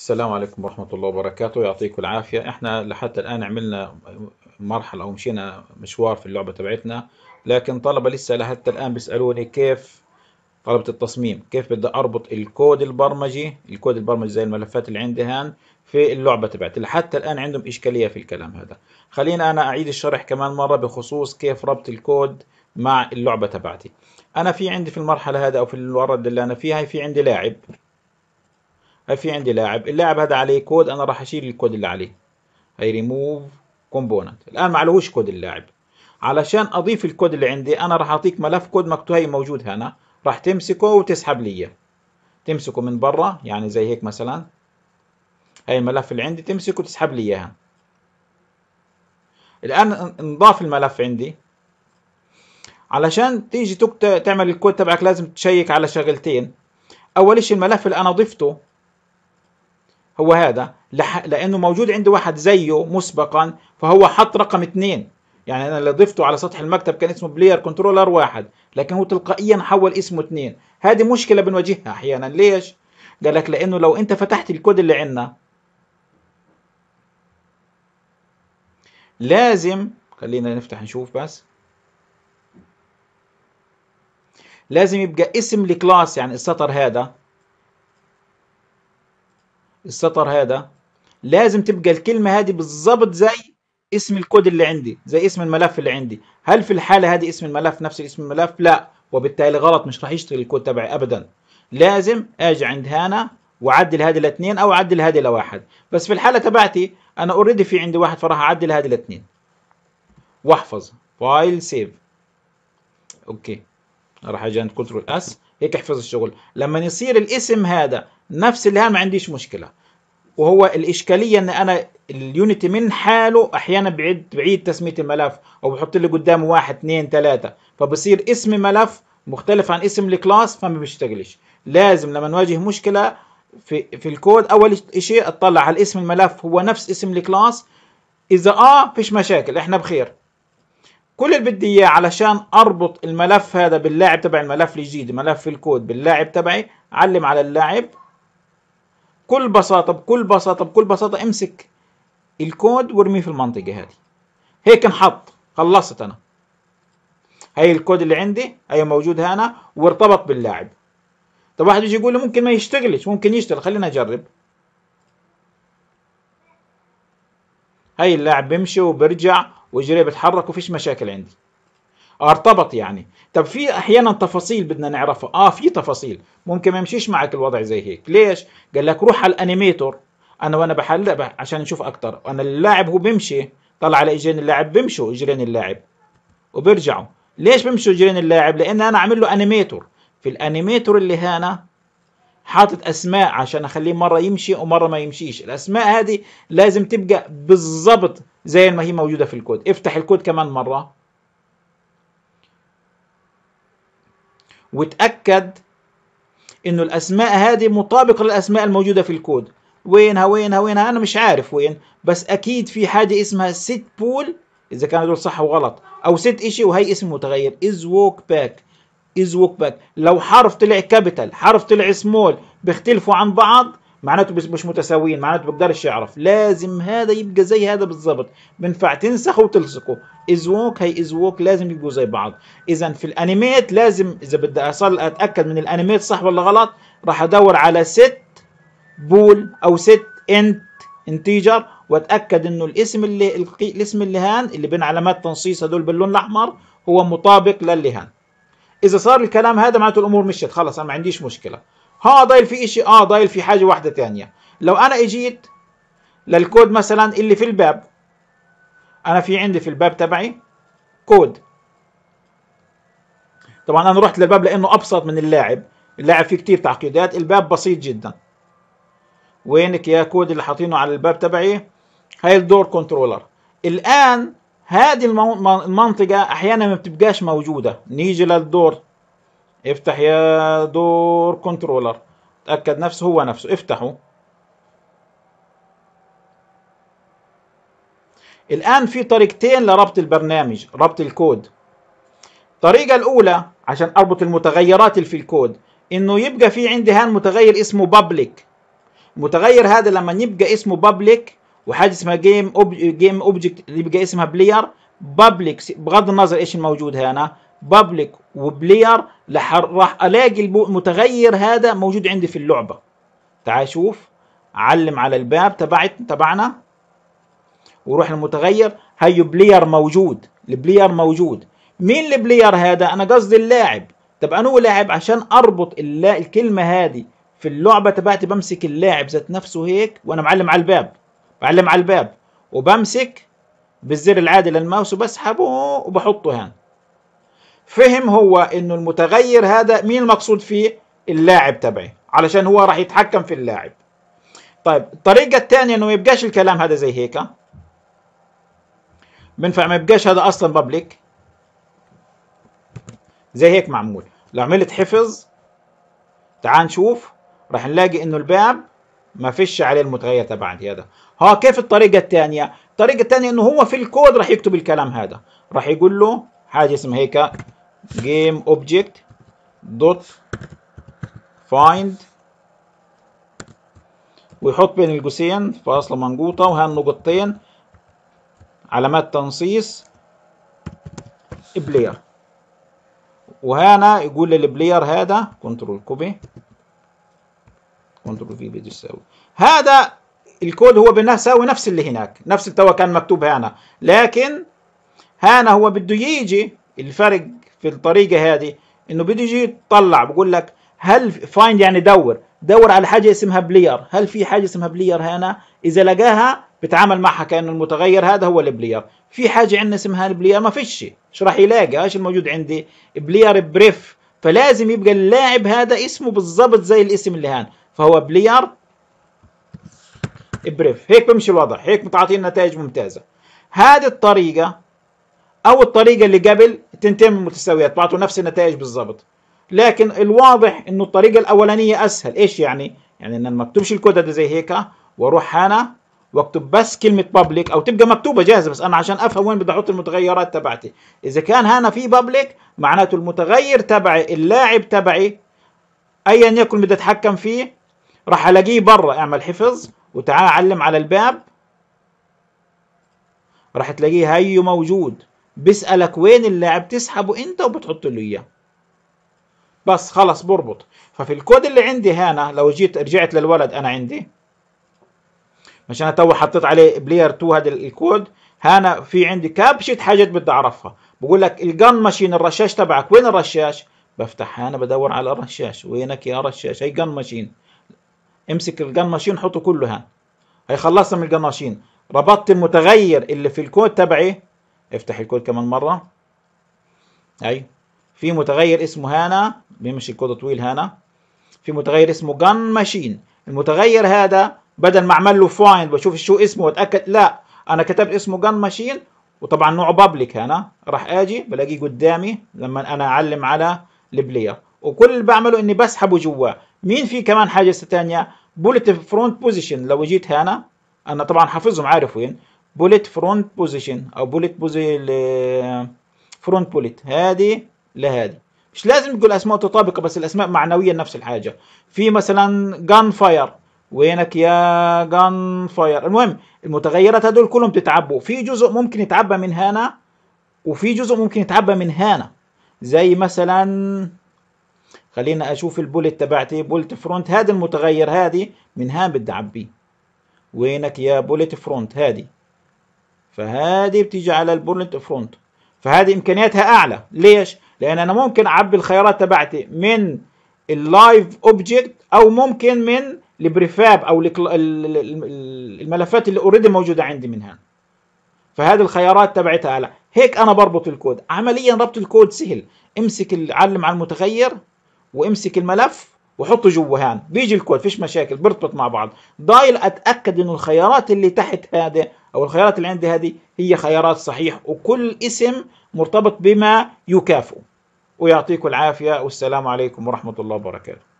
السلام عليكم ورحمة الله وبركاته يعطيكم العافية احنا لحتى الآن عملنا مرحلة أو مشينا مشوار في اللعبة تبعتنا لكن طلبة لسه لحتى الآن بيسألوني كيف طلبة التصميم كيف بدي أربط الكود البرمجي الكود البرمجي زي الملفات اللي عندي هان في اللعبة تبعتي لحتى الآن عندهم إشكالية في الكلام هذا خلينا أنا أعيد الشرح كمان مرة بخصوص كيف ربط الكود مع اللعبة تبعتي أنا في عندي في المرحلة هذا أو في الورد اللي أنا فيها في عندي لاعب في عندي لاعب اللاعب هذا عليه كود انا راح اشيل الكود اللي عليه اي ريموف كومبوننت الان ما عليهوش كود اللاعب علشان اضيف الكود اللي عندي انا راح اعطيك ملف كود مكتوب هي موجود هنا راح تمسكه وتسحب لي اياه تمسكه من برا يعني زي هيك مثلا هاي الملف اللي عندي تمسكه وتسحب لي اياها الان نضاف الملف عندي علشان تيجي تعمل الكود تبعك لازم تشيك على شغلتين اول شيء الملف اللي انا ضفته هو هذا لأنه موجود عندي واحد زيه مسبقا فهو حط رقم اثنين يعني أنا اللي ضفته على سطح المكتب كان اسمه بلاير كنترولر واحد لكن هو تلقائيا حول اسمه اثنين هذه مشكلة بنواجهها أحيانا ليش؟ قال لك لأنه لو أنت فتحت الكود اللي عندنا لازم خلينا نفتح نشوف بس لازم يبقى اسم لكلاس يعني السطر هذا السطر هذا لازم تبقى الكلمة هذه بالضبط زي اسم الكود اللي عندي زي اسم الملف اللي عندي هل في الحالة هذه اسم الملف نفس اسم الملف لا وبالتالي غلط مش راح يشتغل الكود تبعي أبدا لازم أجي عند هنا وأعدل هذه الاثنين أو أعدل هذه لواحد بس في الحالة تبعتي أنا أوريدي في عندي واحد فراح أعدل هذه الاثنين واحفظ فايل سيف اوكي راح اجي عند كنترول اس هيك احفظ الشغل لما يصير الاسم هذا نفس اللي ما عنديش مشكله وهو الاشكاليه ان انا اليونتي من حاله احيانا بعيد بعيد تسميه الملف او بحط لي قدامه واحد اثنين ثلاثه فبصير اسم ملف مختلف عن اسم الكلاس فما بيشتغلش لازم لما نواجه مشكله في في الكود اول شيء اطلع على اسم الملف هو نفس اسم الكلاس اذا اه فيش مشاكل احنا بخير كل اللي بدي اياه علشان اربط الملف هذا باللاعب تبعي الملف الجديد ملف الكود باللاعب تبعي علم على اللاعب بكل بساطة بكل بساطة بكل بساطة امسك الكود وارميه في المنطقة هذه هيك انحط خلصت انا هي الكود اللي عندي هي موجود هنا وارتبط باللاعب طب واحد يجي يقول لي ممكن ما يشتغلش ممكن يشتغل خلينا اجرب هاي اللاعب بيمشي وبيرجع واجريه بتحرك وفيش مشاكل عندي ارتبط يعني طب في احيانا تفاصيل بدنا نعرفها اه في تفاصيل ممكن ما يمشيش معك الوضع زي هيك ليش قال لك روح على الانيميتور انا وانا بحلق عشان نشوف اكتر انا اللاعب هو بيمشي طلع على اجرين اللاعب بيمشوا اجرين اللاعب وبيرجعوا ليش بيمشوا اجرين اللاعب لان انا عامل له انيميتور في الانيميتور اللي هنا حاطط اسماء عشان اخليه مره يمشي ومره ما يمشيش الاسماء هذه لازم تبقى بالظبط زي ما هي موجوده في الكود افتح الكود كمان مره وتاكد انه الاسماء هذه مطابقه للاسماء الموجوده في الكود وينها وينها وينها انا مش عارف وين بس اكيد في حاجه اسمها ست بول اذا كانوا دول صح وغلط او ست اشي وهي اسم متغير از ووك باك از ووك باك لو حرف طلع كابيتال حرف طلع سمول بيختلفوا عن بعض معناته مش متساويين معناته بقدرش يعرف لازم هذا يبقى زي هذا بالضبط بينفع تنسخه وتلصقه از ووك هي از ووك لازم يبقوا زي بعض اذا في الانيميت لازم اذا بدي اصل اتاكد من الانيميت صح ولا غلط راح ادور على ست بول او ست انت انتيجر واتاكد انه الاسم اللي الاسم اللي هان اللي بين علامات تنصيص هدول باللون الاحمر هو مطابق للي هان اذا صار الكلام هذا معناته الامور مشت خلص انا ما عنديش مشكله ها ضايل في شيء اه ضايل في حاجه واحده ثانيه لو انا اجيت للكود مثلا اللي في الباب انا في عندي في الباب تبعي كود طبعا انا رحت للباب لانه ابسط من اللاعب اللاعب فيه كتير تعقيدات الباب بسيط جدا وينك يا كود اللي حاطينه على الباب تبعي هاي الدور كنترولر الان هذه المنطقة أحيانا ما بتبقاش موجودة نيجي للدور افتح يا دور كنترولر تأكد نفسه هو نفسه افتحه الآن في طريقتين لربط البرنامج ربط الكود الطريقة الأولى عشان أربط المتغيرات اللي في الكود إنه يبقى في عندي هان متغير اسمه public المتغير هذا لما يبقى اسمه public وحاجه اسمها جيم أوب... جيم اوبجكت اللي بقى اسمها بلاير بابليك بغض النظر ايش الموجود هنا بابليك وبلاير راح الاقي المتغير هذا موجود عندي في اللعبه تعال شوف علم على الباب تبعت تبعنا وروح المتغير هيو بلاير موجود البلاير موجود مين البلاير هذا انا قصدي اللاعب طب انا لاعب عشان اربط الكلمه هذه في اللعبه تبعتي بمسك اللاعب ذات نفسه هيك وانا معلم على الباب بعلم على الباب وبمسك بالزر العادي للماوس وبسحبه وبحطه هان فهم هو انه المتغير هذا مين المقصود فيه اللاعب تبعي علشان هو راح يتحكم في اللاعب طيب الطريقه الثانيه انه ما يبقاش الكلام هذا زي هيك بينفع ما يبقاش هذا اصلا بابليك زي هيك معمول لو عملت حفظ تعال نشوف راح نلاقي انه الباب ما فيش عليه المتغير تبع هذا ها كيف الطريقه الثانيه الطريقه الثانيه انه هو في الكود راح يكتب الكلام هذا راح يقول له حاجه اسمها هيك جيم اوبجكت دوت فايند ويحط بين القوسين فاصله منقوطه وهالنقطتين علامات تنصيص بلاير وهنا يقول للبلاير هذا كنترول كوبي كنترول في بيج هذا الكود هو بنساوي نفس اللي هناك نفس التوا كان مكتوب هنا لكن هنا هو بده يجي الفرق في الطريقه هذه انه بده يجي يطلع بقول لك هل فايند يعني دور دور على حاجه اسمها بلير هل في حاجه اسمها بلير هنا اذا لقاها بتعامل معها كانه المتغير هذا هو البلير في حاجه عندنا اسمها البلير ما فيش ايش راح يلاقي ايش الموجود عندي بلير بريف فلازم يبقى اللاعب هذا اسمه بالظبط زي الاسم اللي هان فهو بلير بريف هيك بمشي الوضع هيك بتعطينا نتائج ممتازة هذه الطريقة أو الطريقة اللي قبل تنتين متساويات بعطوا نفس النتائج بالظبط لكن الواضح إنه الطريقة الأولانية أسهل إيش يعني؟ يعني إن أنا ما أكتبش الكود هذا زي هيك وأروح هنا واكتب بس كلمه بابليك او تبقى مكتوبه جاهزه بس انا عشان افهم وين بدي احط المتغيرات تبعتي اذا كان هنا في بابليك معناته المتغير تبعي اللاعب تبعي ايا يكن بدي اتحكم فيه راح الاقيه برا اعمل حفظ وتعال علم على الباب راح تلاقيه هيو موجود بيسالك وين اللاعب تسحبه انت وبتحط له اياه بس خلص بربط ففي الكود اللي عندي هنا لو جيت رجعت للولد انا عندي مش انا تو حطيت عليه بلاير 2 هذا الكود هنا في عندي كبشه حاجات بدي اعرفها بقول لك الجن ماشين الرشاش تبعك وين الرشاش بفتح هنا بدور على الرشاش وينك يا رشاش هي جن ماشين امسك الجن ماشين حطه كله هنا هي خلصنا من الجن ماشين ربطت المتغير اللي في الكود تبعي افتح الكود كمان مره هي في متغير اسمه هنا بيمشي الكود طويل هنا في متغير اسمه جن ماشين المتغير هذا بدل ما اعمل له فايند واشوف شو اسمه واتاكد لا انا كتبت اسمه جن ماشين وطبعا نوعه بابليك انا راح اجي بلاقيه قدامي لما انا اعلم على البلاير وكل اللي بعمله اني بسحبه جواه مين في كمان حاجه ثانيه بوليت فرونت بوزيشن لو جيت هنا انا طبعا حافظهم عارف وين بوليت فرونت بوزيشن او بوليت بوزي فرونت بوليت هذه لهذه مش لازم تقول اسماء متطابقه بس الاسماء معنويه نفس الحاجه في مثلا جان فاير وينك يا جن فاير المهم المتغيرات هدول كلهم بتتعبوا في جزء ممكن يتعبى من هنا وفي جزء ممكن يتعبى من هنا زي مثلا خلينا اشوف البولت تبعتي بولت فرونت هذا المتغير هذه من هان بدي اعبيه وينك يا بولت فرونت هذه فهذه بتيجي على البولت فرونت فهذه امكانياتها اعلى ليش لان انا ممكن اعبي الخيارات تبعتي من اللايف اوبجكت او ممكن من البريفاب او الملفات اللي اوريدي موجوده عندي منها فهذه الخيارات تبعتها لا هيك انا بربط الكود عمليا ربط الكود سهل امسك علم على المتغير وامسك الملف وحطه جوا هان بيجي الكود فيش مشاكل بيرتبط مع بعض ضايل اتاكد انه الخيارات اللي تحت هذا او الخيارات اللي عندي هذه هي خيارات صحيح وكل اسم مرتبط بما يكافئه ويعطيكم العافيه والسلام عليكم ورحمه الله وبركاته